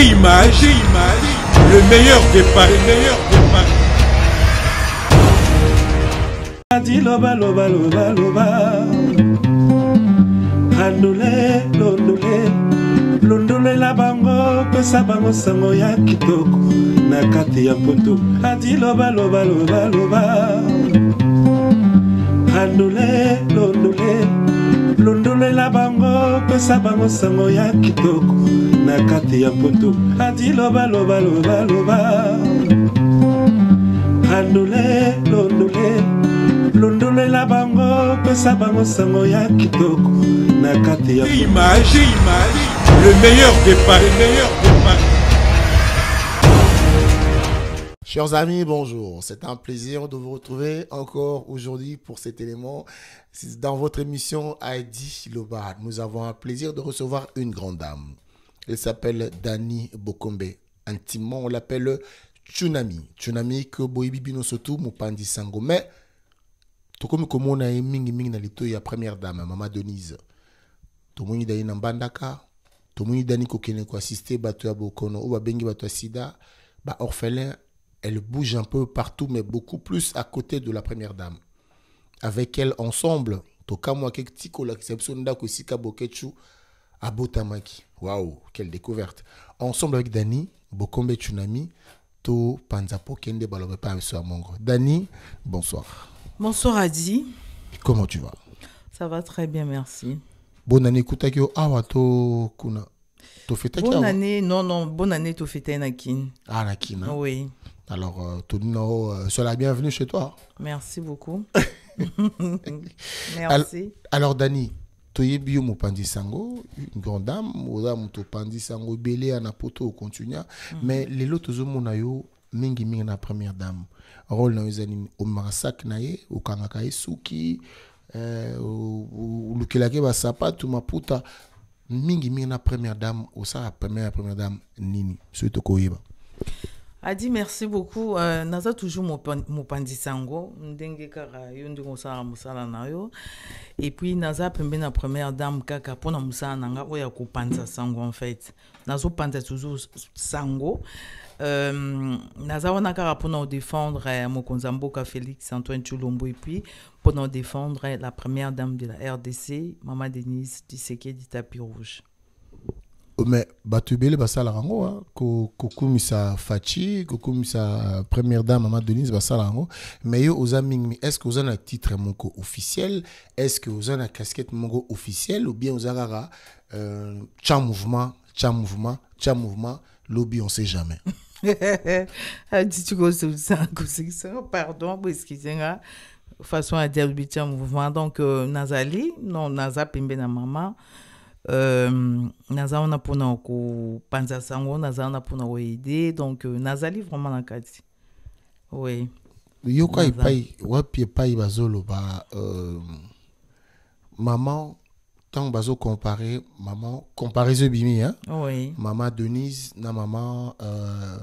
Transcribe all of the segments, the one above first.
G-Image, le meilleur des paris, le meilleur des paris. ati loba loba loba loba anule londole londolela bango pesa bango sango ya kitoko na kati ya poto ati loba loba loba loba anule londole sambela bango pesa bango sango ya kitoko na kati ya mputu ati lobalobaloba andule londule londolela bango pesa bango sango ya kitoko na kati ya Le meilleur des pas, le meilleur des pas. Chers amis, bonjour. C'est un plaisir de vous retrouver encore aujourd'hui pour cet élément. Dans votre émission Heidi Lobard, nous avons un plaisir de recevoir une grande dame. Elle s'appelle Dani Bokombe. Intimement, on l'appelle Tsunami. Tsunami que Boibibino Sotou, Mupandi Sangome. Tout comme on a mingi mingi na première dame, Maman Denise. Tout le monde na bandaka. Tout le monde kokene ko assister bato bokono ou bengi bato sida. Ba orphelin elle bouge un peu partout, mais beaucoup plus à côté de la première dame. Avec elle ensemble, Tokamwake Tikola Kisabsunda Kusika Bokechu Abotamaki. Waouh, quelle découverte! Ensemble avec Dani, Bokombe chunami, To Panzapo Kende Balobepa Mongo. Dani, bonsoir. Bonsoir Adi. Comment tu vas? Ça va très bien, merci. Bonne année, Kutakyo Awato ah, Kuna. Bonne année, non, non, bonne année, Nakin. Ah, Nakin. Hein? Oui. Alors, euh, tout le euh, sois la bienvenue chez toi. Merci beaucoup. Merci. Alors, alors Dani, toyebi yo une grande dame. oza pandisango, opanzi sango ebele na poto okontinuya mhm. mais les lelo tozomona yo mingi na première dame rôle na yo eza nini omemaka sak na ye okangaka ye suki olukelaka euh, ye basapatu maputa mingi na première dame au premier première première dame nini soki tokoyeba adi merci beaucoup euh, naza toujours mon sango ndenge kaka yo Mousala osalaka mosala na yo puis naza pembeni na première dame kaka Pona mosala na nga oyo ya kopanza sango en fait nazopanza toujours sango euh, naza wana kaka mpona odéfendre défendre eh, mon félix antoine Et puis, pour odéfendre défendre eh, la première dame de la rdc mama denise tisekedi Tapis rouge me bato ebele basalaka koko hein. misa kokumisa koko misa euh, première dame mama denise basalaka yango mais yo oza mingimi est ce que oza na titre mongo officiel est ce que oza na casquette mongo officiel ou bien aux arara euh, cha mouvement cha mouvement cha mouvement lobi on sait jamais tu aditi kozobisa kosekisanga pardon moi façon ya dialobi tya mouvement donc euh, nazali non naza pembe na maman euh, naza wana mpona kopanza sango naza wana mpona idées donc euh, nazali vraiment na kati oui yoka epai wapi epai bazoloba euh, maman ntango comparé maman comparaison ebimi hein? oui. mama denise na maman euh,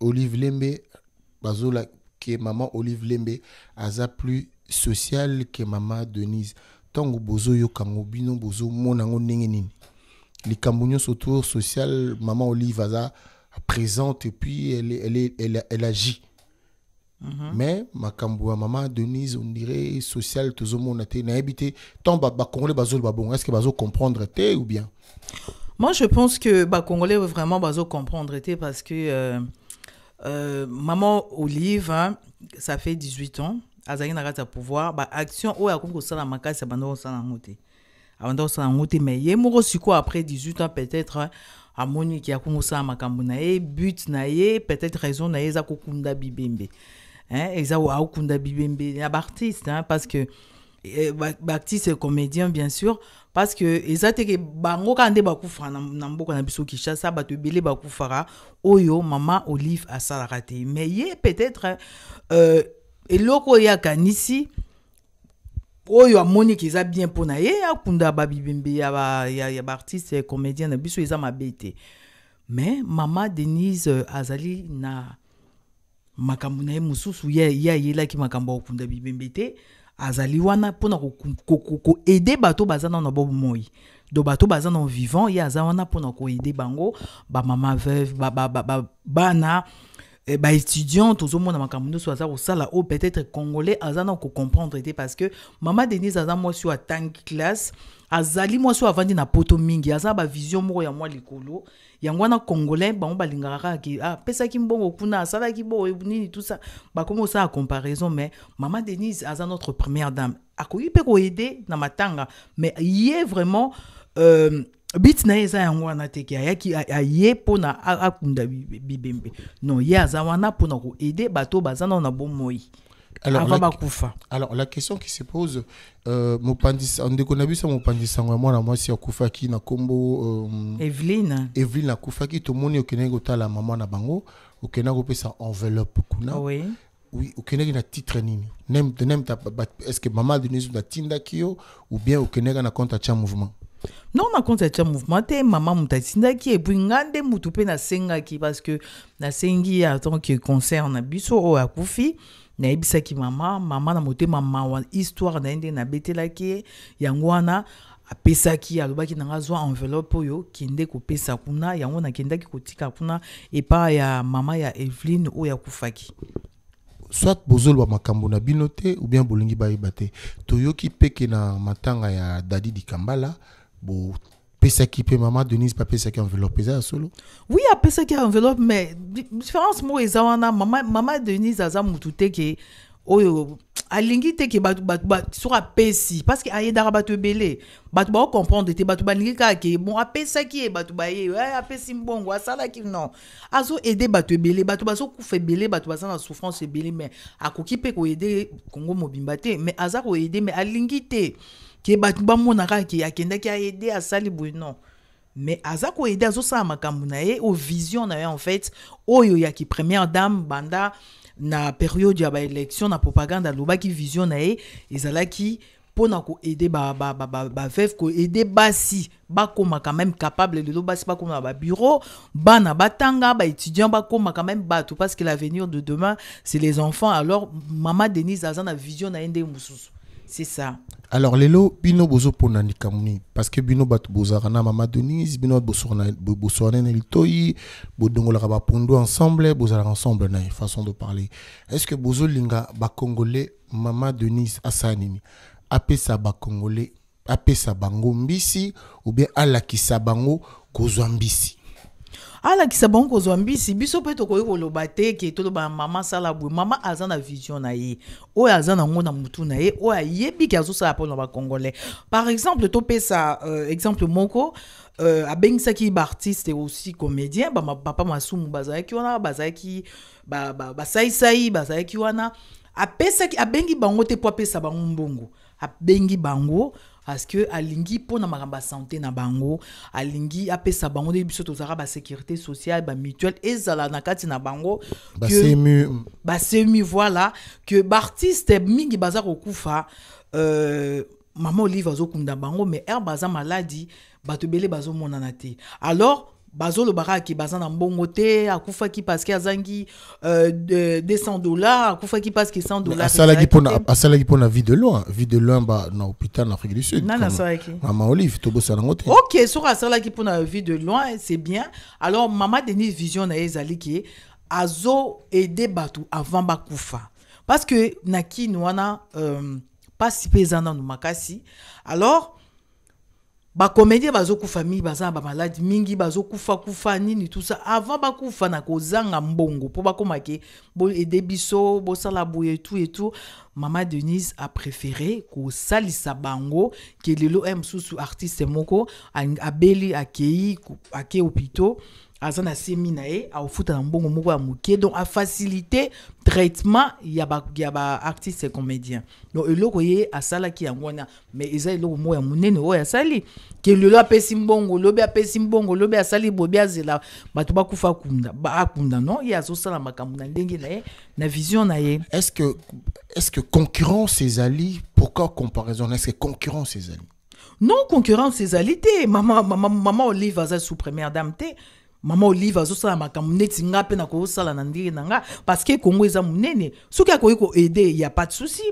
olive lembe bazolake maman olive lembe aza plus sociale que mama denise ntango bozoyoka yango bino bozo monango ndenge nini Les cambounions tour social Maman olive aza présente et puis elle, elle, elle, elle, elle agit Mm -hmm. mais ma ya Maman denise on dirait social tozomona te nayebi habité tant bacongolais ba bazoloba bongo est ce que Bazo comprendre té ou bien moi je pense que congolais vraiment comprendre té parce que euh, euh, maman olive hein, ça fait 18 ans azalaki na kati ya pouvoir baaction oyo akomi kosala makasi abanda kosala yango te abanda kosala yango te mai ye moko sikoyo après 18 ans peut-être amoni ke akomi kosala makambo na ye but na ye peut-être raison na ye eza kokunda bibembe hein, eza akokunda bibembe ya baartiste hein, parce que eh, baartiste comédien bien sûr parce que eza teke bango kaka nde bakufaka na mboka na biso kinshasa bato ebele bakufaka oyo mama olive asalaka te mais ye peut-être euh, eloko oyo akanisi oyo amoniki eza bien mpo na ye akunda babibembe ya baartiste ya, ya comédien na biso eza mabe te me mama denise euh, azali na makambo na ye mosusu ye ayelaki makambo ya kokunda bibembe te azali wana mpona koede bato baza nano bomoi do bato baza na vivant ye aza wana mpona koede bango bamama veuve babana ba, ba, ba, ba, eh, bah étudiant tous au monde dans ma soit ça au sala ou peut-être congolais azana ko comprendre était parce que maman Denise azana moi sur tank classe azali moi sur avandi na poto mingi azana ba vision moko ya moi likolo yango wana congolais ki bah, ah pesa ki mbongo kuna ki bo nini tout ça bah, ça à comparaison mais maman denise aza notre première dame akoki peko aider na matanga mais yé vraiment euh, biti na ye eza yango wana te ke ayaki aye mpona akunda bibembe non ye aza wana mpona koaide bato baza nao na bomoi Alors, avant la, bakufa alors la question qui se pose euh, ndeko na biso mopanzi sango ya mwana mwasi akufaki na nkombo euh, eveline eveline akufaki tomoni okendaki kotala mama na bango okendaki kopesa enveloppe kuna oui. oui na titre nini nem, nem ta, est ce que mama adonizunda atindaki yo ou bien okendaki na compte atya mouvement nonga constitution mouvement te mama moto atindaki epui nga nde motu mpe nasengaki parce que nasengi atant que concert na biso oyo akufi nayebisaki mama mama na motema mawa histoire na ye nde nabetelaki ye yango wana apesaki alobaki nanga zwa enveloppe oyo kende kopesa kuna yango nakendaki kotika kuna epa ya mama ya eveline oyo akufaki soit bozoloba makambo na bino te ou bien bolingi bayeba te toyoki peke na matanga ya dadi dikambala bon qui mpe mama denise bapesaki enveloppe eza solo oui a qui enveloppe mais différence moko eza mama, mama denise aza motu oh, te ke oyo alingi te ke bato soko pesi. parce ke bat bato ebele bato baocomprendre te ba balingi ka ke bon ba ye bato baye apesi mbongo Azo non azoede bato ebele bato bazokufa belé bato baza na souffrance belé mais koukipe ko ede kongo mobimba te mais aza koyede mais alingi te ke bato bamonaka ki a aede asali boye non mais aza koyede azosala makambo na ye o vision na en fait oyo yaki première dame banda na periode ya baélection na propagande alobaki vision na ye ezalaki mpona koede aider ba, ba, ba, ba, koede basi bakomaka même capable lelo basi ba na babureau bana batanga baétudiant ma même bato parce que l'avenir de demain c'est les enfants alors mama denise aza na vision na ye ndenge c'est ça. Alors, Lelo, Bino Bozo nani Kamuni, parce que Bino Bat Bozarana, Mama Denise, Bino Bosorana Eltoi, Bodongo Laraba Pondo ensemble, Bozara ensemble, na façon de parler. Est-ce que Bozo Linga, Bakongole Mama Denise, Asanini, Apesa Bakongole, Apesa Bango Mbisi, ou bien sa Bango, Kozwambisi? alakisa bango kozwa mbisi biso mpe tokoki koloba te ke ba mama asala boye mama azana na vision na ye oyo aza nango na motu na ye oyo ayebi ke azosala mpona bacongolais par exemple topesa pesa euh, exemple moko euh, abengisaki baartiste aussi comédien bapapa masumu bazalaki wana bazalaki basaisai ba, ba bazalaki wana apesaki abengi bango te po apesa bango mbongo abengi bango parce que alingi pona makambo santé na bango alingi apesa bango de biso ba sécurité sociale mutuelle ezala na kati na bango ba mm. semi voilà que bartiste mingi baza kokufa euh, mama olive azokunda bango mais er baza maladi bato bazo bazomonana te alors bazolobaka akeba aza na mbongo te ki paske azangi euh, 100 dollars qui passe 100 Il y vie de loin vie de loin ba, na hôpital en afrique du sud qui mama olive na côté ok vie de loin c'est bien alors mama Denis vision na qui a azo aider avant kufa. parce que na kini wana euh, pas makasi alors bazo bazokufa famille, baza ba malade, mingi bazo kufa nini tout ça avant kufa na kozanga mbongo ba bakóma ke boede biso bo et tout et tout mama denise ko salisa bango ke lelo m susu artiste moko abeli akei ake hôpital aza na se mi na ye akofuta na mbongo moko ya moke donc afacilite traitement ya ba, ya ba comédien donc eloko ye asalaki yango wana mais eza eloko moko ya monene oyo asali ke lelo apesi mbongo lobi apesi mbongo lobi asali bobi azela bato bakufa kunda ba akunda non ye azosala makambo na ndenge na ye na vision na ye est ce que est ce que concurrence ezali pourquoi comparaison est ce que concurrence ezali non concurrence ezali te mama, mama, mama olive aza sous première dame te mama olive azosala makambo neti nga mpe nakosala na ndenge na nga parceke kongo eza monene soki akoki koede ya pas de souci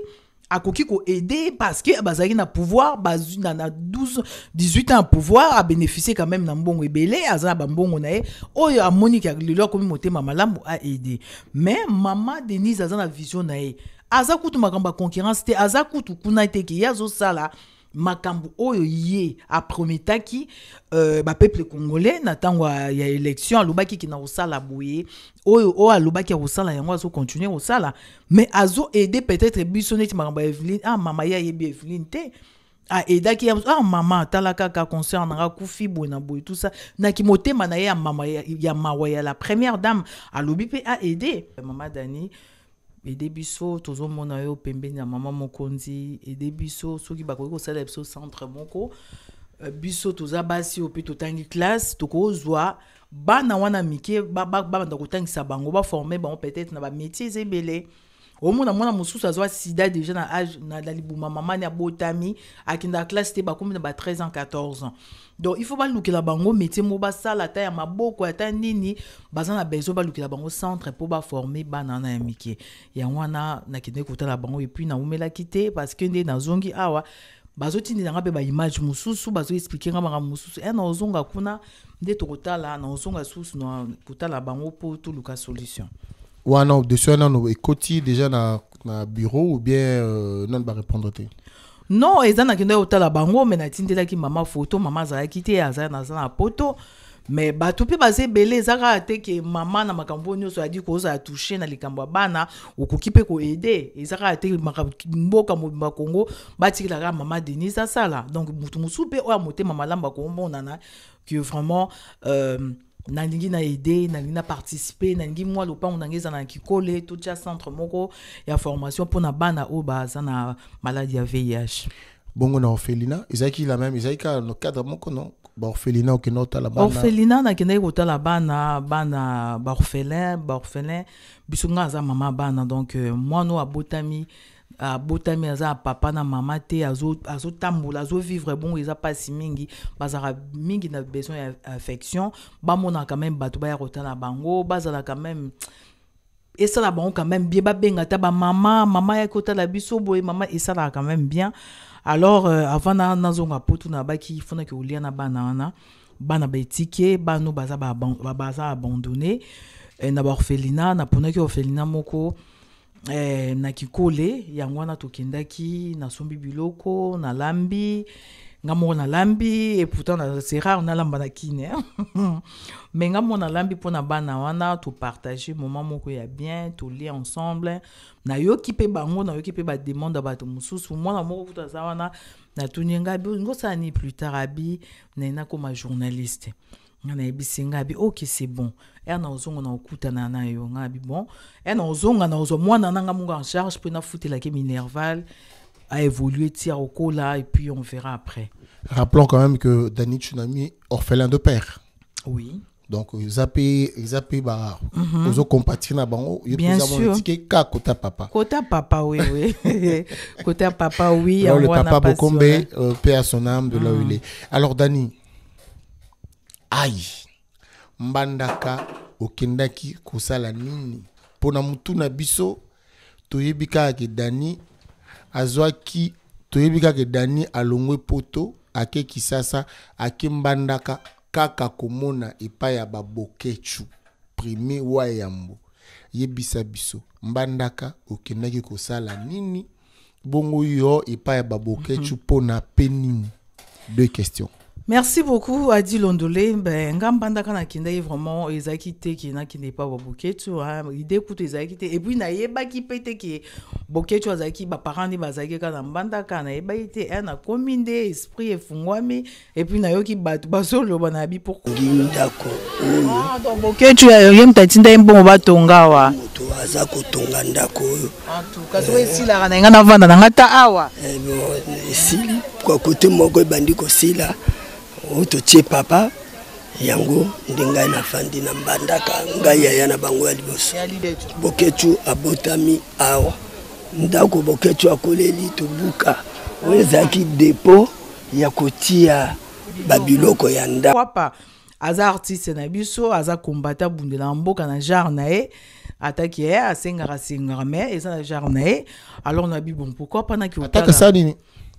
akoki koede parceke bazalaki na pouvoir bazu, na, 12 18 ans ya pouvoir abénéficie quand même na mbongo ebele aza na bambongo na ye oyo amoni lelo akomi motema malamu aede mais mama denise aza na vision na ye aza kutu makambo ya concurrence te aza kutu kuna te ke ye azosala makambu oyo ye aprometaki euh, bapeple congolais na ntango ya élection alobaki ki na kosala boye oyo oyo alobaki akosala yango azocontinue kosala mais azoaide peut-être biso neti makambo ya eveline ah mama ye ayebi eveline te aedaki ah mama atala kaka concert nanga kufi boye na boye tout ça naki motema na ye ya mama ya, ya mawa la première dame alobi a aede mama dani edebi so tozomona yo pembeni ya mama mokonzi edebi so soki bakoki kosala biso centre moko euh, biso toza basi oyo totangi classe tokozwa bana wana mike ba kotangisa bango baforme bango peut-être na bamétier eza ebele omona mwana mosusu azwa sida deja na age na, na libuma mamani abotami akendaka classe te bakomi na ba 13 ans 14 ans donc il faut balukela bango métier mo basala ata ya maboko ata nini baza na besoin balukela bango centre pour mpo baforme bana na ya mike yango wana nakendeki kotala bango epuis la te parce que nde nazongi awa bazotindela nga mpe baimage mosusu bazoexplike eh, nga makambo mosusu e naozonga kuna nde tokotala naozonga susu na kotala bango mpo toluka solution Ouais, non, de ce non, et déjà dans le bureau ou bien euh, non, va répondre. Non, et n'a bango, mais n'a là maman photo, maman a quitté, n'a photo. Mais bah, maman a mama na makambo na likambo bana okoki mpe koede ezaka te mboka mobimba kongo batikela kaka mama denis là donc que mosusu maman la que vraiment euh, nalingi na aide nalingi na participe nalingi mwa lopango na ngai eza na kikole totia centre moko ya formation na bana oyo baza na maladi ya vih bongo na orphelina ezalaki la même ezalaki kaka na cadre moko non baorphelina na kotala banaorphelina nakendaki kotala bana bana baorphelin baorphelin biso ngai aza mama bana donc euh, mwana oyo abotami abotami aza ya papa na mama te azotambola azovivre bon eza mpasi mingi bazalaka mingi na besoin ya affection bamonaka même bato baya kotala bango bazalaka meme esala bango quand même bien babenga ta bamama mama yaki la biso boye mama la quand même bien alors euh, avant na nazonga potu na baki fonaki kolia na bana wana bana baetike bano baza, baza abandonné na baorphelina naponaki orphelina moko eh, na Yangwana yango wana tokendaki nasombi biloko nalambi lambi moko nalambi et pourtant c'est rare nalamba na kine hein. mais nga moko nalambi na bana wana topartage moment moko ya bien tolia ensemble nayoki mpe bango nayoki mpe bademande ya bato mosusu mwana moko kuta aza wana natuni nga bi ngosala plus tard abi na nakoma journaliste nga nayebisi ye ngai abi oke se bon Et na ozongo na okutana na yo ngai abi bon ere na ozonga na ozwa mwana na nga mongo en charge mpo nafutelaki minerval aévolue ti akokola et puis on verra après rappelons quand même que dani tsunami orphelin de père oui donc eza mpe eza mpe ba mhm. ozocompatir na bango yoamoetike ka kota papa kota papa oui oui kota papa oui le papa bokombe euh, paix à son âme de là où mhm. il est alors dani ai mbandaka okendaki kosala nini mpo na motu na biso toyebi kaka dani azwaki toyebi kaka dani alongwe poto ake kisasa ake mbandaka kaka komona epai ya babokechu premier wa yambo yebisa biso mbandaka okendaki kosala nini bongo yo epai ya babokechu mpona mhm. mm -hmm. pe nini deux questions merci beaucoup adi londole ben, nga mbandaka na kinda ye vraiment ezalaki te ke nakende epa ba boketu ide kutu ezalaki te epuis nayebaki mpe te ke boketu azalaki baparent nde bazalaki kaka na mbandaka nayebaki te e nakomi nde esprit efungwami epuis nayoki bato bazoloba nayebi pourkuindako ah, donc boketu ye moto atinda ye mbongo batonga awa moto aza kotonga ndako oyo antuka soko esilaka na ngai navanda na ngai ta awa eh, esili kote moko ebandi kosila oyo totie papa yango nde ngai nafandi na mbandaka ngai yaya na bango ya liboso boketu abotami awa ndako boketu akoleli tobuka oyo ezalaki depo ya kotia babiloko ya ndako aza artiste na biso aza kombata bundela na mboka na jare na ye ataki ye asengaka sengaka me eza na jare na ye alors nabi bon pourquoi mpanaki otaasali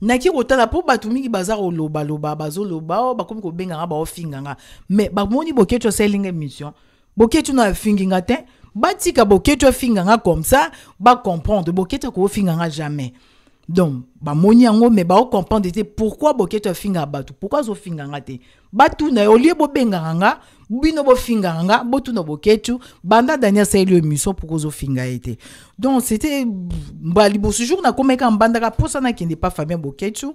naki kotala loba, bazo, mingi ba kolobaloba bazoloba o oh, bakomi kobenganga baofinganga me moni boketu selling emission, boketu na afinginga te batika boketu afinganga comme ça bacomprendre ko finganga jamais donc bamoni bah, pourquoi me baocomprendre te pourkui boketi afingaka Pourquoi zo azofinganga te batuna Batou olie bo nga bino bofingaka nga na boketu banda dani asaleli yo émission pourkui ozofinga finga été donc c'était mba ce jour nakomeka qui qui pas pas famille boketu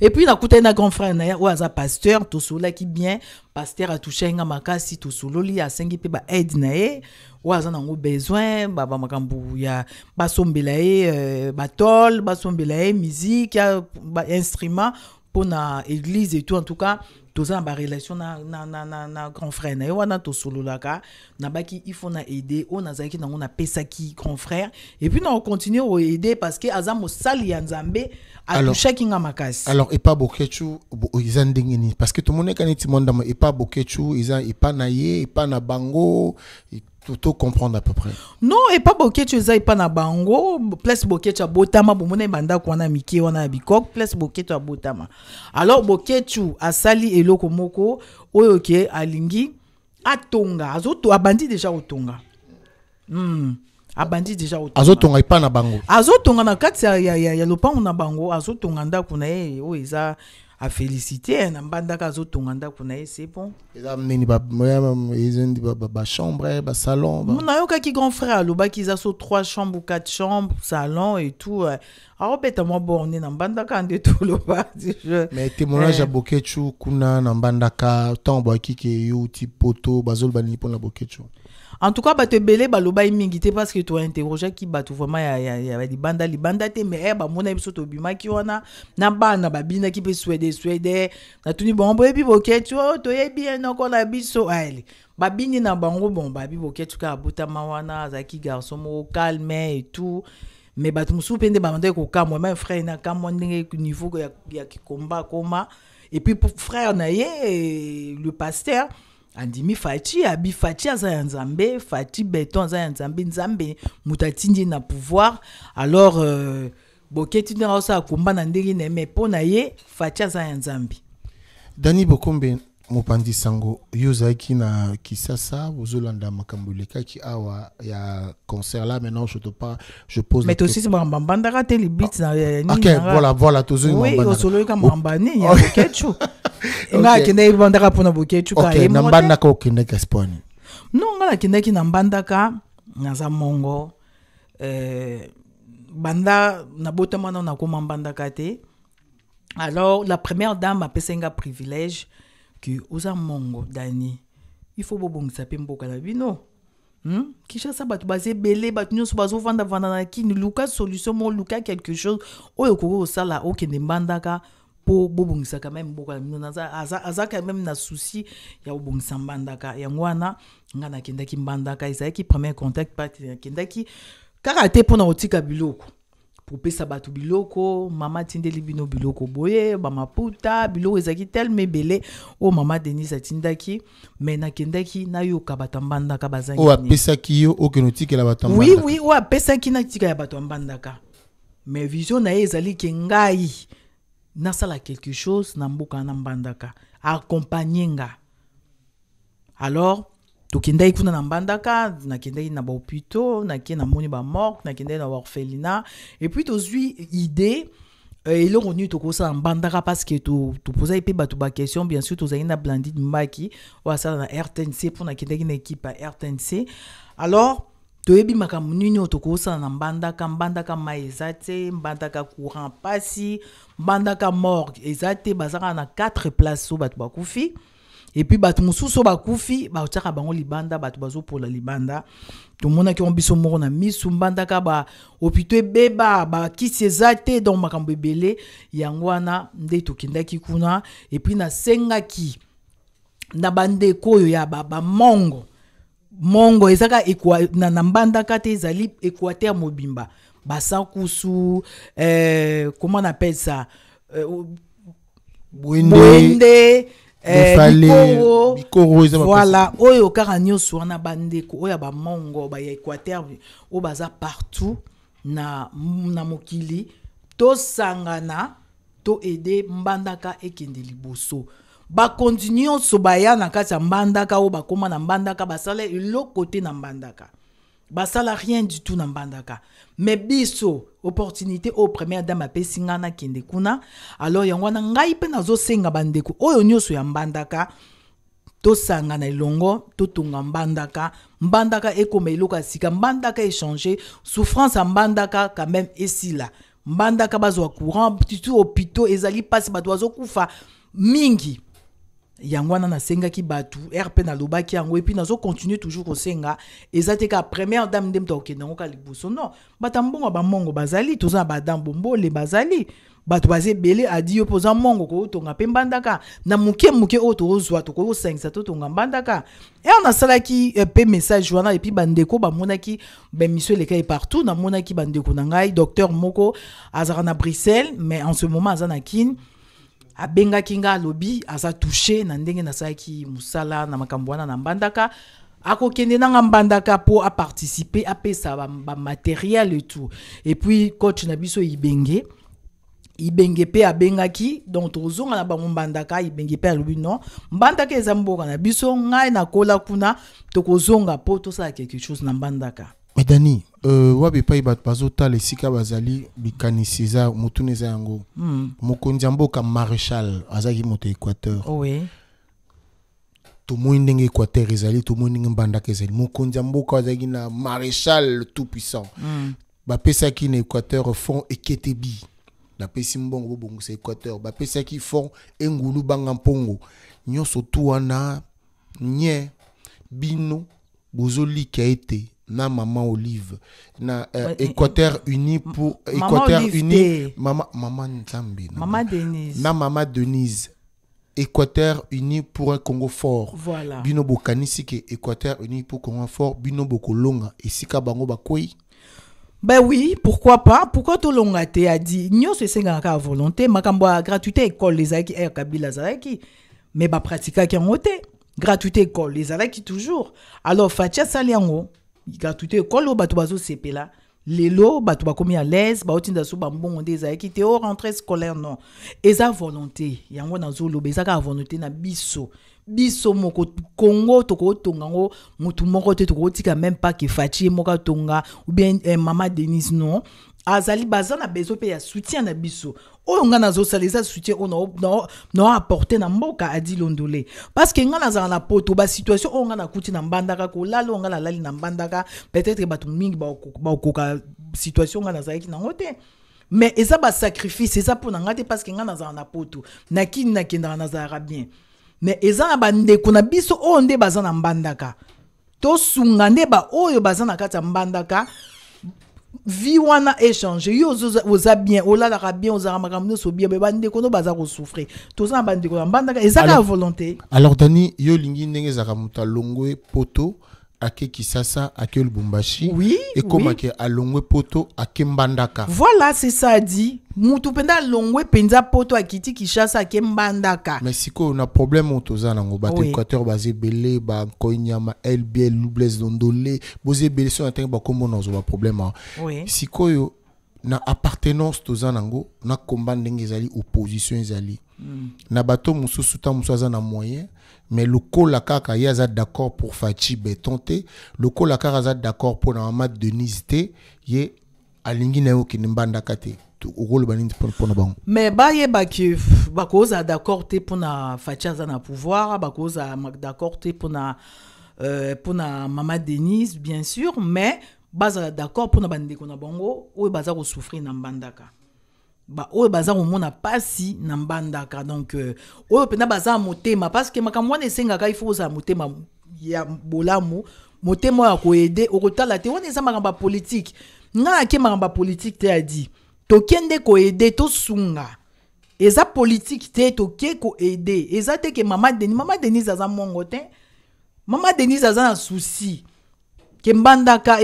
et puis na grand frère na ye oyo aza paster tosololaki bien a touché ye nga makasi tosololi asengi peba baaide na ye oyo aza nango besoin makambu ya basombela ye batole basombela ye musique ya instrument pour na église et tout en tout cas toza bas relation na, na, na, na, na grand frère na ye wana tosololaka na il faut na na on a nango napesaki grand frère et puis on continue nakocontinue aider parce que aza mosali ya nzambe atushaki nga makasi alors et pas eza ndenge nini parce que tout tomoneka et pas epa boketu eza e pas na ye e pas na bango e tout comprendre à peu près non pas boketu eza pas na bango place boketu botama, bomona ebandako na mikie wana bikok place boketu botama. alors boketu asali eloko moko oyoke alingi atonga azoto abandi déjà tonga. Hmm. abandi déjà azotonga pas na bango azotonga na kati ya, ya, ya, ya lopango na bango azotonga ndako na eh, oh, afélicité na hein, mbandaka azotonga ndako na kuna se bon chambre nini salon mon basalon qui grand frère alobaki a so trois chambres ou quatre chambres, salon et tout hein. aobeta ah, oh, mwa borne na mbandaka nde toloba mais témoignage ya eh. bokechu kuna na bah, qui qui boyakiki eyuti poto bazoloba nini la bokechu en tout cas bato ebele baloba mingi te parce que de bato vraiment ya, ya, des bandes libanda te mais e bamona ye to on wana na bana babindaki mpe la oh, biso ah, elle na bango bon babi boketi kaka abotama wana zaki garçon mo calme et tout me bato mosusu mpe nde moi même frère ndenge niveau ya, ya kikomba coma et puis frère na le pasteur andimi fati abi fati aza ya nzambe fati beton aza ya nzambe nzambe moto na pouvoir alors euh, boke ti ndenge aosala na ndenge na ye mpo na ye fati dani bokombe mopandi sango yo ozalaki na kisasa ozolanda makambo elekaki awa ya concert la maintenant je, te pas, je pose mais tosisi makambo ambandaka te libit ah, euh, ok voilà voilà tozoyiozoyoka mamba nini ya bokecu ngai akendaki ebandaka mpona bokecu na mbandaka okendaki espagne non ngai nakendaki na mbandaka naza mongo banda nabotama n'a nakóma mbandaka te alors la première dame apesainga privilège que faut mongo dani ifo bobongisa mpe mboka na bino hmm? kinshasa bato baza ebele bato nyonso bazovandavanda na kini luka solution mo luka quelque chose oyo okoki kosala okende mbandaka mboka na bino aza quand même na souci ya mbandaka yango wana nakendaki mbandaka ezalaki premier contact nakendaki kaka te mpo na biloko kopesa bato biloko mama atindeli bino biloko boye bamaputa biloko ezalaki telme ebele oyo oh, mama denise atindaki me nakendaki nayoka bato ya mbandaka bazanioyo yo okende otikela oui oui oyo apesaki natika ya bato me vision na ezali ke ngai nasala quelque chose na mboka na alors tokendaki kuna na mbandaka nakendaki na bahopitau nake namoni bamorke nakendaki na baorphelina epuis tozwi idée euh, eloko nini tokosala mbandaka parceke topozaki mpe bato baquestion bien sûr tozalaki na blandide maki oyo asala na rtnc mpo nakendaki na équipe ya rtnc alors toyebi makambo nini oyo tokosala na mbandaka mbandaka mai eza te mbandaka courant mpasi mbandaka morgue eza te baza quatre na 4 place so bato bakufi epuis bato mosusu oyo bakufi batiaka bango libanda bato bazopola libanda tomonaki yango biso moko na misu mbandaka bahopito ebeba bakisi eza te donc makambo ebele yango wana nde tokendaki kuna epuis nasengaki na bandeko oyo ya bamongo ba mongo ezaka na, na mbandaka te ezali équateur mobimba basankusu eh, comment on appelle ça eh, bwende Eh, voilà oyo kaka nyonso wana bandeko oyo ya bamongo baya équateur oyo baza partout na, na mokili tosangana toede mbandaka ekende liboso bakonti nyonso baya na kati ya mbandaka oyo bakóma na mbandaka basala eloko te na mbandaka basala rien du tout na bandaka mais biso opportunité au premier dame à ngai nakende kuna alors yango wana ngai nazo senga bandeko oyo bandaka ya sanga na longo totonga mbandaka mbandaka bandaka eloko ya sika mbandaka echange souffrance ya mbandaka quand même esila mbandaka bazwa courant tout hôpital ezali ba bato kufa mingi yango wana nasengaki bato r mpe nalobaki yango epuis continuer toujours kosenga senga te ka première dame nde moto akokendango ka liboso non bato ba bamongo bazali toza na badame le bazali bato baza ebele adi yo mpo oza mongo tonga mpe mbandaka na moke moke oyo tokozwa tokoki kosangisa totonga mbandaka ere nasalaki euh, mpe message wana epi bandeko bamonaki bemission est partout namonaki bandeko na ngai docteur moko azalaka na mais en ce moment aza na abengaki nga alobi aza touche na ndenge nasalaki mosala na makambo wana na mbandaka akokende nanga mbandaka mpo aparticipe apesa matériel et tout et puis coach nabiso biso ibenge pe mpe abengaki donc tozonga na bango mbandaka ibenge pe alobi non mbandaka eza mboka na biso ngai nakola kuna tokozonga mpo tosala quelque chose na mbandaka mais wa bipai bato Le esika bazali bikanisi eza motuna eza yango hmm. mboka maréchal azalaki moto ya Tout tomoni ndenge équateur ezali tout ndenge mbandaka ezali mokonzi ya mboka azalaki na maréchal tout puissant hmm. bapesaki na équateur fond eketebi bapesi mbongo bobongisa équateur bapesaki fond engulu banga mpongo nyonso tu wana nye bino bozoli ete na maman olive na euh, équateur uni pour équateur uni maman maman na maman denise na maman denise équateur uni pour un congo fort voilà. bino bokanisi que équateur uni pour congo fort bino bokolonga esika bango bakoi ben oui, pourquoi pas Pourquoi tout le monde a dit se Nyonso esengaka à volonté, makambo ya gratuité école les aki et kabila zaraki. Mais ba pratika ki ngote. Gratuité école les zaraki toujours. Alors Fatia Saliango, ikatutokolo bato bazosepela lelo bato bakomi à l'aise dans so bambongo nde ezalaki te o rentrée scolaire non eza volonté yango nazoloba eza volonté na biso biso moko kongo tokotonga motu moko te tokotika même pas moko tonga ou bien eh, mama denise non azali baza na besoin ya soutien na biso oyo ngai nazosala eza soutien oyo naoapporte na mboka adi londole parce que ngai nazala na poto basituation oyo ngai nakuti na mbandaka kolala oyo ngai nalali na mbandaka peut-être bato mingi ka situation ngai nazalaki nango te mais eza sacrifice eza mpo na ngai te parce que ngai nazala na poto na nakendaka nazalaka bien mais eza na bandeko na biso oyo nde baza na mbandaka tosunga nde baoyo baza na kati ya mbandaka vie wana échange yo a bien la bien ozalaka makambo bien me bandeko no baza kosouffre toza bande kono bande et ezaka la volonté alors dani yo lingi ndenge longue poto ake Kisasa, ake Lubumbashi. Oui. Et comme oui. ake Alongwe Poto, ake Mbandaka. Voilà, c'est ça dit. Moutou penda Alongwe penza Poto, akiti Kishasa, ake Mbandaka. Mais si on a problème, on toza Équateur, basé Belé, ba Koinyama, LBL, Loubles, Dondolé, Bozé Belé, so nateng ba kombo nanzo ba problème. Hein. Oui. Si koyo, na appartenance toza nango, na combat ndenge zali, opposition zali. Mm. Na bato moussou soutan moussou aza na moyen mais lokola kaka yaza d'accord pour Fatih Betonte, le colaka kaka d'accord pour na mama denise ye alingi na ye okende mbandaka te bah yé bah bango me cause a d'accord te na Fachi aza na pouvoir mak d'accord pour na euh, na mama denise bien sûr mais baza d'accord bande bandeko na ou oyo baza souffrir na mbandaka ba au baza au pasi na ka donc euh, oyo pena baza motema parce que makambo wana il faut kozala motema ya bolamu motema oyo akoyede okotala te wana eza politique ya politique ngai ake makambo ya politike te adi tokende to sunga. eza politike te toke aider eza te ke mama denise mama denise aza mongo te mama denise azan souci ke mbandaka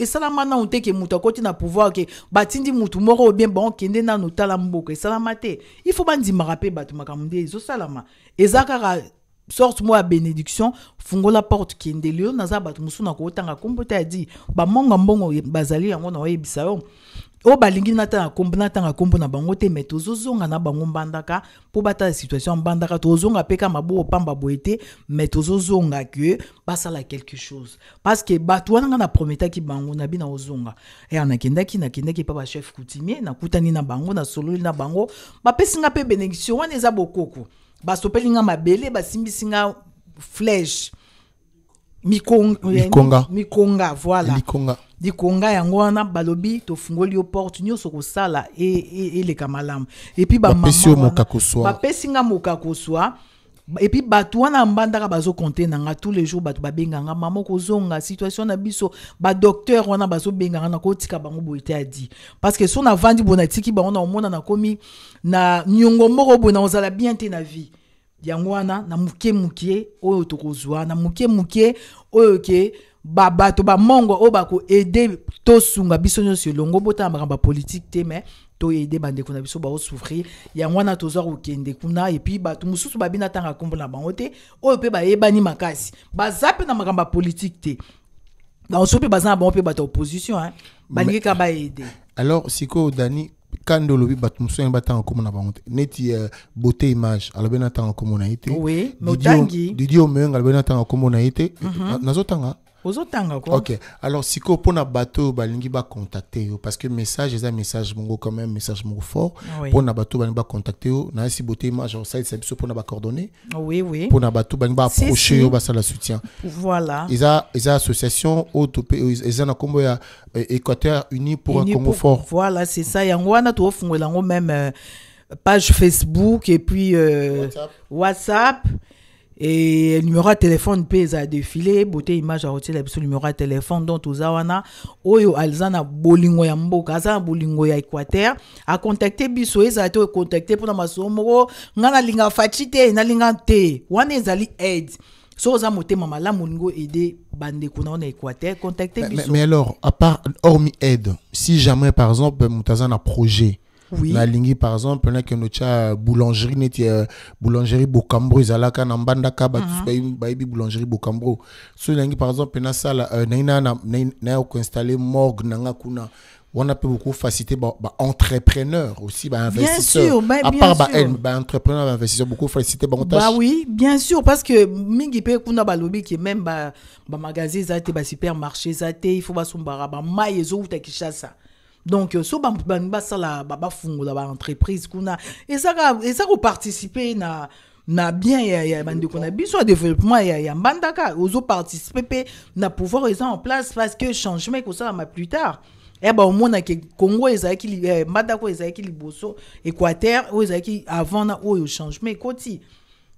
esalama nanu te ke moto koti na pouvoir ke batindi mutu moko bon kende na tala mboka esalama te ifo ma mpe bato makambo nde ezosalama eza ezaka sorte moi bénédiction fungola porte kende lelo naza bato ko tanga kootanga nkombo te ba bamonga mbongo bazali yango na oyebisa oyo oh, balingi natanga kombo natanga kombo na bango te meto tozozonga na bango mbandaka mpo batala situation bandaka, mbandaka tozonga mpe ka maboko pamba boye te mai tozozonga ke basala quelque chose parce que bato wana nga na bango na bi na ozonga ya nakendaki nakendaki mpa bachef coutumier nakutani na bango nasololi na bango bapesinga mpe benediction wana eza bokoko basopeli nga mabele basimbisinga flèche mikonga, mikonga. mikonga voilà likonga yango wana balobi tofungoli yo porte nyonso kosala eleka e, e, malamu epui bapesi nga mokakoswa Epi bato wana mbandaka bazokonte nanga tous les jours bato babenganga mama kozonga situation na biso docteur wana bazobenganga na kotika bango boye te adi parce que so navandi vandi natiki bango na omona nakomi na niongo moko boye ozala bien te na vie yango wana na moke moke oyo tokozwa na moke moke oyo ke Ba ba bamongwa oyo to sunga biso nyonso elongo botambalaka politique te aidé toyede bandeko na biso a yango wana toza kokende kuna epui bato ba babina tanga nkombo na bango te pe ba yebani makasi baza pe na makamba politique te banso mpe ba na bango pe ba opposition hein. ka ba baede alors siko dani kanda lobi bato mosusu yangi batanga nkombo na bango te neti uh, beauté image alobi natanga nkombo na oui, didio, didio meyenga alobi natanga nkombo na ozotanga quoi ok alors si mpona a bateau balingi ba contacter, parce que message un message mongo quand même message mongo fort mpona ah bato contacter. balingi si beauté nayesi botema genre c'est pour mpona bacordonné oui oui pour mpona bato balingi baapproche ça la soutien voilà il a association oyo tope a na nkombo ya équateur eh, Unis pour un confort. fort voilà c'est ça yango wana toofungola yango même euh, page facebook et puis euh, WhatsApp e numéro de téléphone, mpe à défiler, défilé image image retirer. biso numéro de téléphone dont toza oyo alzana bolingo ya mboka aza bolingo ya équateur akontakte biso ezala te a mpona masolo moko ngai linga faci na linga te wana ezali aide so za moté mama la oaide bandeko bande yo na équateur contacté biso mais alors à part hormis aide si jamais par exemple mutazana projet oui. lingi par exemple nayeke notya boulangerie neti euh, boulangerie bocambro ezalaka na mbandaka bato uh mhm. -huh. bayebi boulangerie bocambro so lingi par exemple nasala euh, naye ko installer morgue nanga kuna on a beaucoup faciliter bah, bah, entrepreneurs aussi bah, investisseurs bien sûr, bah, à bien part bah, sûr. Elle, bah, investisseurs beaucoup facilité bah, bah oui bien sûr parce que mingi pekuna balobi ba qui même ba ba magasin ça été ba supermarché ça été il faut ba sombara ba maï ezo ou ta donc euh, so bantu fungula ba entreprise kuna eza participer na na bien ya, ya bande na biso ya développement ya, ya mbanda aux participer pour na pouvoir eza en place parce que changement ça mais plus tard eh ben, que congo ils eh, mbandako ezalaki liboso équateur oyo ezalaki avant na au changement ekoti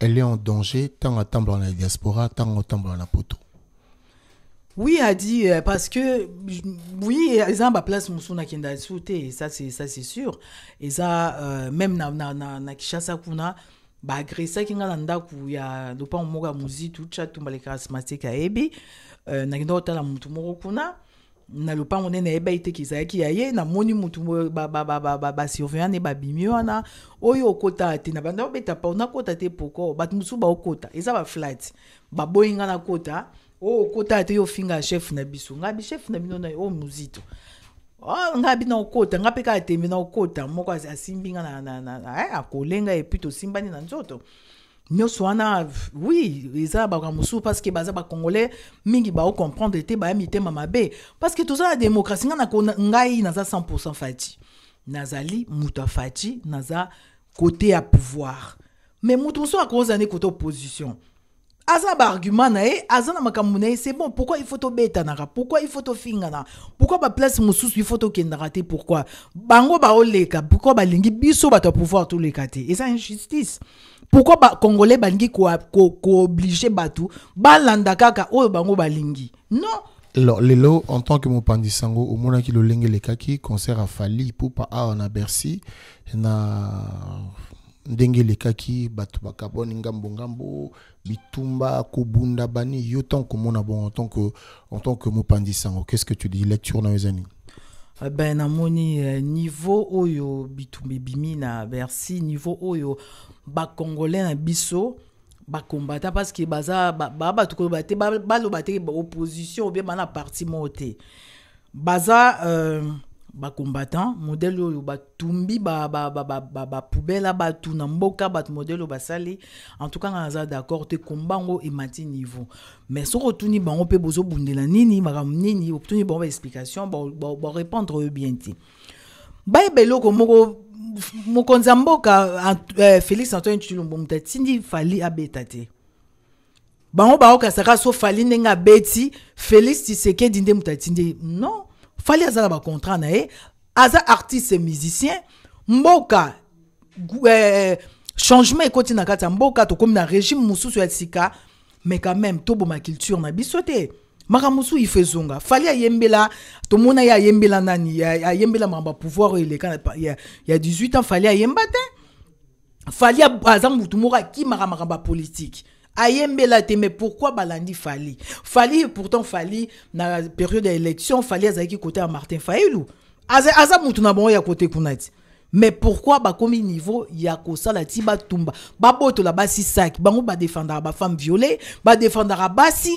elle est en danger tant à dans la diaspora, tant à dans la poteau. Oui, a dit euh, parce que oui, ils place monsieur qui n'a sauté, ça c'est ça c'est sûr. Et euh, bah, ça, même na na na na kuna ba agresa qui n'a ndaku ya muzi tout ça na na lopango nene yeba ete ba ezalaki ya ye ba motu basurveillant ba babimi wana oyo okota te na banda babeta na kota te bat bato mosusu baokota eza baflat baboyi nga kota oyo okota te yo finga chef na biso ngai bichef na bino o muzito. ngai na okota ngai mpe kaka tembe na okota moko asimbi nga eh, akolenga epuis tosimbani na nzoto nyonso wana oui eza mousou mosusu parceke baza bacongolais mingi baocomprendre te baya mitema que parceke toza na démocratie na ngai naza 100 fati nazali moto ya fati naza kote ya pouvoir mais moto mosusu akozala nde kote opposition aza baargument na ye aza na makambo na ye c'est bon pourquoi ifo tobetanaka pourquoi ifo tofingana pourquoi baplace mosusu ifo tokendaka te pourquoi bango baoleka pourquoi balingi biso bato ya pouvoir toleka te eza injustice pourquoi ba congolais balingi kooblige bato balanda kaka oyo bango balingi non alors lelo en tant que mopanzi sango omonaki le kaki concert afali pas à na bercy na ndenge lekaki, bato bakabwani ngambo ngambo bitumba kobunda bani yo ntango komona bon en tant que que qu'est ce que tu dis lecture na les Eh ben namoni euh, niveau oyo bitumba ebimi na bercy niveau oyo bacongolais na biso bakombata parceke baza baa bato koloba te baloba te opposition obie bana parti moko te baza euh, combattant modèle oyo batumbi ba poubelle na mboka bat modèle oyo basali en tout cas nga za d'accord te kombango e matin niveau mais so ni bango mpe ni nini makam nini otuni bango ba, ba répondre bien ba bayeba ko moko mokonzi mboka eh, félix antoine tshilombo moto atindi fali abeta te bango baokasaka so fali nenga beti félix tisekedi nde moto atindi non fali azala bacontrat na nae, aza artiste musicien mboka euh, changement ekoti na kati ya mboka comme na régime mosusu ya sika mais quand même ma culture na bisote. te makambo mosusu ife ezonga to ayembela ya yembela, yembela nani ya yembela mamba pouvoir quand y ya, ya 18 ans fali ayemba fallait fali aza motu moko akimaka makambo ya politique la te mais pourquoi balandi fali fali pourtant fali la période d'élection. Falli à Zaki kote à martin fayulu aza, aza moutou na a ya kote kounati mais pourquoi combien niveau la tiba bah on va défendre la basi violée bango défendre bafemme viole badefendaka basi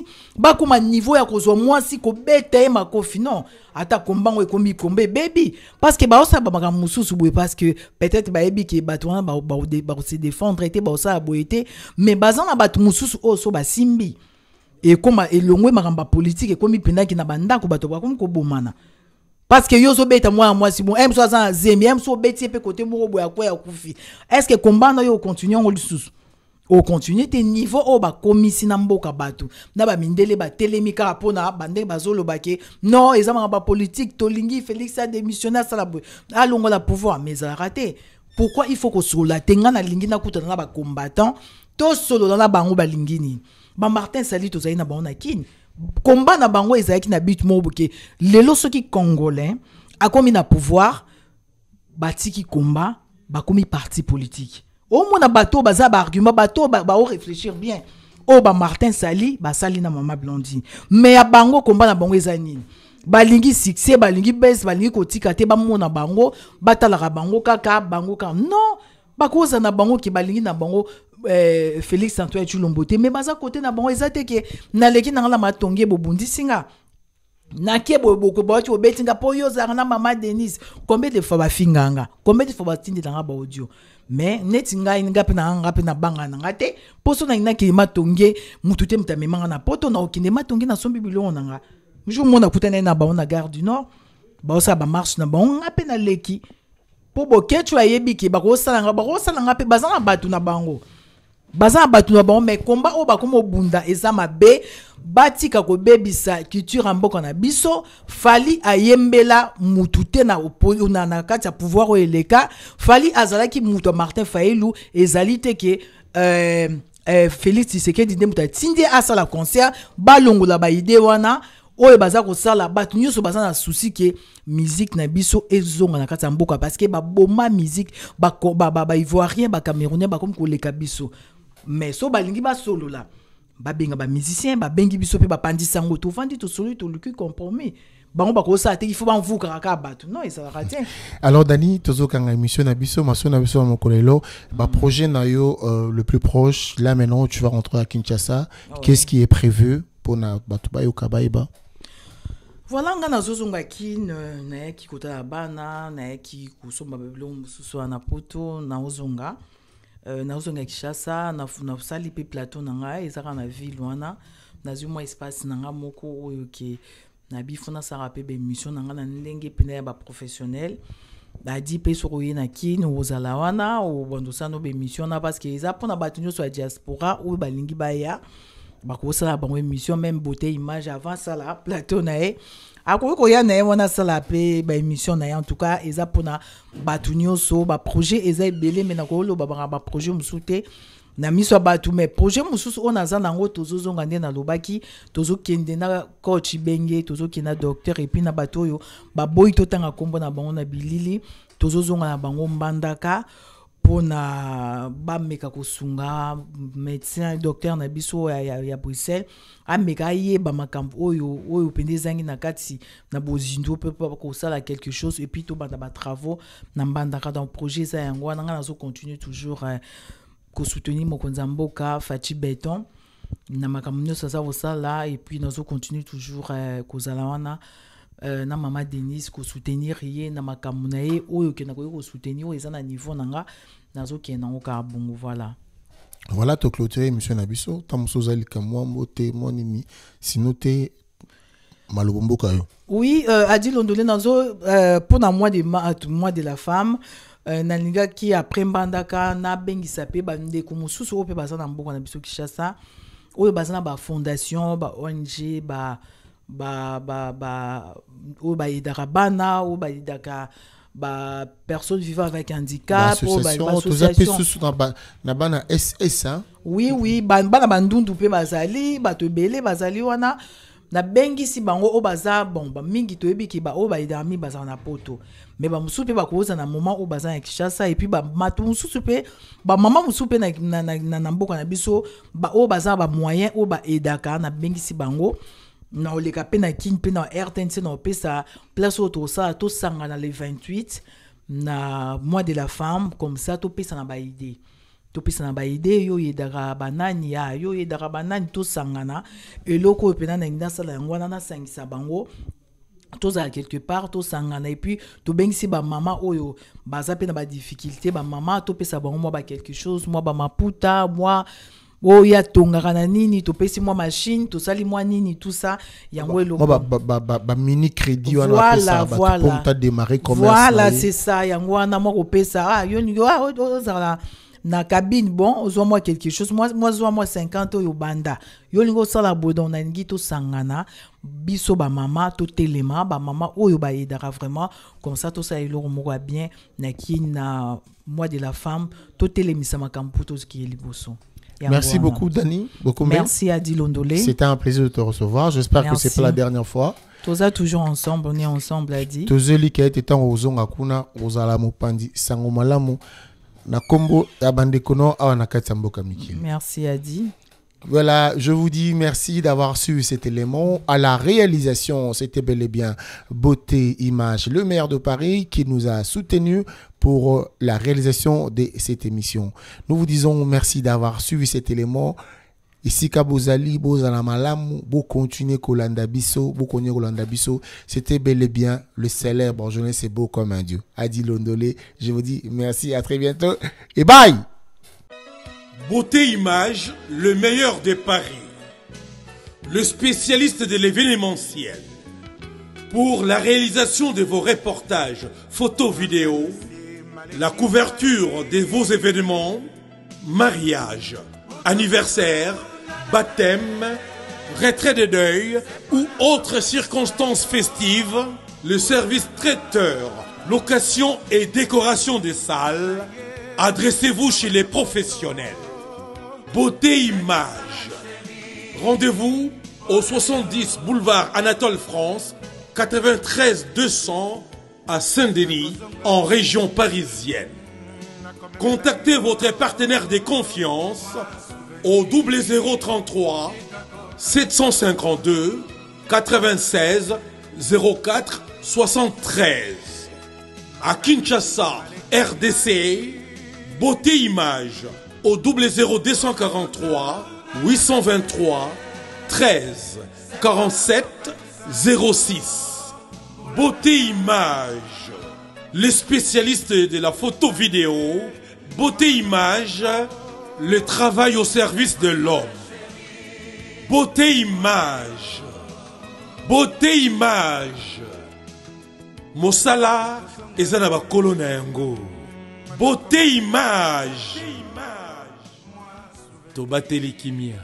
combien niveau ya kozwa mwasi ko ye makofi non ata baby. Parce que, bah parceke baosala bamakambo mosusu parce que peut-être bayebi ke bah bah se défendre te baosala boye te mais baza na bat mosusu o so basimbi ma elongwe politique ya politike ekómi qui na bandako bato comme kobomana parce que moi moi, si bon m so zemi m so obeti mpe kote mouro boye akwei akufi est ce que yo continue okontinue au continue okontinue te niveau ba oh, bakomisi na mboka bato na ba telemika pona, ba ba bazoloba ke non eza ba politique, tolingi félix a adémissionne asala boye ah, la pouvoir mais a raté. pourquoi il faut que te tenga na lingi na na combattant, to solo na ba balingi nini Martin sali salito na on a kin combat na bango ezalaki na but moko boke lelo soki congolais akomi na pouvoir ki combat bakomi parti politique omona bato baza argument bato baoréfléchir réfléchir bien oyo Martin sali Sali na mama blondi mais ya bango komba na bango eza nini balingi succès balingi bese balingi kotika te mona bango la bango kaka bango kaka non bakuza na bango ki balingi na bango eh, félix antoine Chulombote, me baza kote na bango ezate ke na leki na matongi ebobundisi nga nake bo bokobawaki obeti obetinga mpo yo na mama denise combien de fois finganga combien de fois batindelanga baaudio me neti mais nga mpe na nga na banga na nga te inga nangi nakende matonge mututem te manga na poto na okende matonge na nga jour mo nakutana na ba na gare du nord ba marche na bango nga mpe Bazan bokecho ayebi ke bakosalanga bakosalanga mpe baza na bato na bango baza na bato na bango mai komba oyo bakoma obunda eza mabe batika kobebisa culture ya mboka na biso fali ayembela mutu te na, na, na ya pouvoir oyo eleka fali azalaki mutu ya martin failu ezali te ke euh, euh, félix tisekedi nde moto atindi asala concert balongola baide wana oyo baza kosala bato nyonso baza na susi ke musique na biso ezonga na kati ba, ba ivoirien ba miziki ba comme ko koleka biso mais so balingi ba solo benga ba musicien ba bengi biso pe mpe tout yango tout le luki compromis bango bakosala te ifo bamvukaka kaka bato non ezalaka te alors dani kanga émission na biso maso na biso ya mokolo lelo baprojet mm. na yo euh, le plus proche là maintenant tu vas rentrer à kinshasa ah oh, qu'est ce qui est prévu pour mpona bato bayoka bayeba voilà nga ki nayaki kotala bana nayaki kosomba babilo mosusu wana poto naozonga euh, naozonga kishasa nasali mpe plateau na ngai eza na ville wana na mwa espace na ngai moko oyo ke nabifo mpe bemission na ngai na ndenge mpena ya baprofessionnel badi mpe soki na kini ozala wana bemission na parceke eza mpona bato nyonso diaspora oyo balingi baya la bango émission même beauté image avant la plateau na quoi akoki koya na ye wana asala na en tout cas eza mpona bato nyonso baprojet eza ebele me nakoloba banga baprojet projet te na miso ya bato projet mosusu oyo naza nango tozozonga nde nalobaki na coach benge tozokende na docteur puis na bato oyo baboyi na bango na bilili bango mpona bameka kosunga médecin docteur na biso ya, ya, ya bruxelles ameka ayeba makambo oyo oyo mpenza ezangi na kati na bozindo mpe kosala quelque chose epuis tobanda batravaux na mbandaka donc projet eza yango wana ngai nazocontinue toujours eh, kosoutenir mokonzi ya mboka faci beton na makambo nyonso aza kosala epuis nazocontinue toujours eh, kozala wana Euh, na mama denise kosoutenir ye na makambo na ye oyo okendaka ye kosoutenir oyo eza na niveau na voilà nango kaka voilà voilà toclôture monsieur na biso ntango mosu comme moi moté te si nini sino te malobo mboka yo oui euh, de londole nazo euh, pour euh, mois de euh, mois de la femme euh, qui après mbandaka nabengisa mpe bandeko mosusu oyo mpe baza na mboka na biso kinshasa oyo e, baza na ba fondation, ba, ba, ba, ba, ba bayedaka bana ou ba idaka bah personne vivant avec handicap na bana ss hein. oui oui bana bandundu mpe bazali bato ebele wana bango baza bon ba baidami bazala na poto me musupe mpe bakoza na moma oyo baza na kinshasa epui bamato mosusu mpe bamama mosusu mpe na, na, na, ba na biso baza bango na oleka mpe na king mpe na rtnc na opesa place le 28 na mois de la femme comme ça topesana n'a topesana baide yo oyedaka banani ya yo oyedaka banani tosangana eloko oyo mpena nangi nasala yango wana nasangisa bango tozala quelque part tosangana epuis tobengisi bamama oyo baza mpe ba badifficulté bamama topesa bango ba quelque chose mwa ma mwa moi oya tongaka na nini topesi mwa machine tosali mwa nini tout ça yango mini crédit wanaota voilà c'est ça yango wana mwa kopesa ah, ah ozala na cabine bon ozwa moi quelque chose mwa zwa mwa 50 oyo banda yo olingi osala bodon nalingi tosangana biso bamama totelema bamama oyo bayedaka vraiment comme ça tosala eloko moko ya bien na kini na mois de la femme totelemisa makambo mpo tozokiye liboso Merci beaucoup, Dani. Beaucoup Merci Adi Londolé. C'était un plaisir de te recevoir. J'espère que c'est pas la dernière fois. toza toujours ensemble on est ensemble adi tozeli ke ete ntango ozonga kuna pandi mopanzi nakombo abandekono merci adi voilà, je vous dis merci d'avoir suivi cet élément. À la réalisation, c'était bel et bien Beauté Image, le maire de Paris, qui nous a soutenus pour euh, la réalisation de cette émission. Nous vous disons merci d'avoir suivi cet élément. Ici, Kabozali, Bozalamalam, Malam, vous continuez Kolanda Bisso, vous continuez Kolanda Bisso. C'était bel et bien le célèbre Jeunesse c'est beau comme un dieu. Adi Londolé, je vous dis merci, à très bientôt et bye! Beauté Image, le meilleur de Paris. Le spécialiste de l'événementiel. Pour la réalisation de vos reportages, photos, vidéos, la couverture de vos événements, mariage, anniversaire, baptême, retrait de deuil ou autres circonstances festives, le service traiteur, location et décoration des salles, adressez-vous chez les professionnels. Beauté Image. Rendez-vous au 70 boulevard Anatole France, 93 200 à Saint-Denis, en région parisienne. Contactez votre partenaire de confiance au 0033 752 96 04 73. À Kinshasa, RDC, Beauté Image au 0 243 823 13 47 06. Beauté Image, les spécialistes de la photo vidéo, Beauté Image, le travail au service de l'homme. Beauté Image, Beauté Image, Mosala et Zanaba Beauté Image tobateli kimia